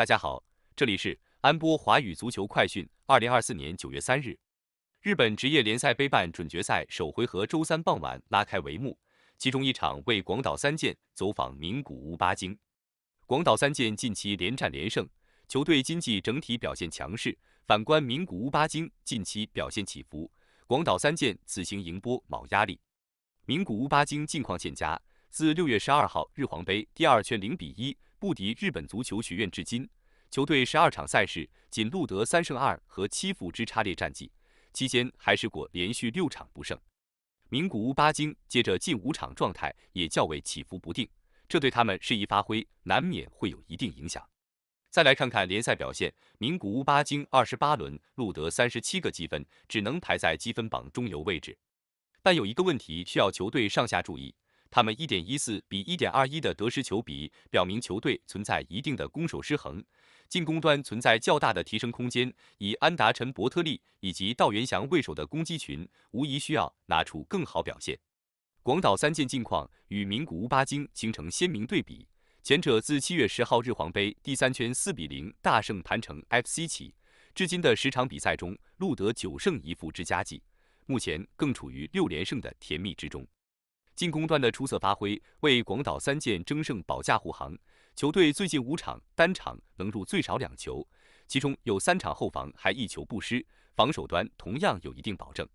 大家好，这里是安波华语足球快讯。二零二四年九月三日，日本职业联赛杯半准决赛首回合周三傍晚拉开帷幕，其中一场为广岛三剑走访名古屋八京。广岛三剑近期连战连胜，球队经济整体表现强势。反观名古屋八京近期表现起伏，广岛三剑此行赢波冇压力。名古屋八京近况欠佳，自六月十二号日皇杯第二圈零比一。不敌日本足球学院，至今球队十二场赛事仅录得三胜二和七负之差列战绩，期间还试过连续六场不胜。名古屋八金接着近五场状态也较为起伏不定，这对他们示意发挥难免会有一定影响。再来看看联赛表现，名古屋八金二十八轮录得三十七个积分，只能排在积分榜中游位置。但有一个问题需要球队上下注意。他们一点一四比一点二一的得失球比，表明球队存在一定的攻守失衡，进攻端存在较大的提升空间。以安达臣伯特利以及道元祥为首的攻击群，无疑需要拿出更好表现。广岛三剑近况与名古屋八金形成鲜明对比，前者自七月十号日皇杯第三圈四比零大胜盘城 FC 起，至今的十场比赛中录得九胜一负之佳绩，目前更处于六连胜的甜蜜之中。进攻端的出色发挥为广岛三剑争胜保驾护航。球队最近五场单场能入最少两球，其中有三场后防还一球不失，防守端同样有一定保证。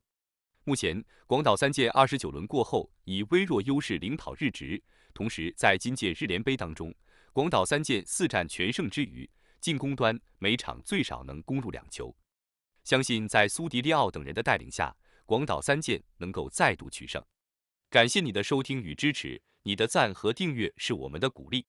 目前广岛三剑二十九轮过后以微弱优势领跑日职，同时在今届日联杯当中，广岛三剑四战全胜之余，进攻端每场最少能攻入两球。相信在苏迪利奥等人的带领下，广岛三剑能够再度取胜。感谢你的收听与支持，你的赞和订阅是我们的鼓励。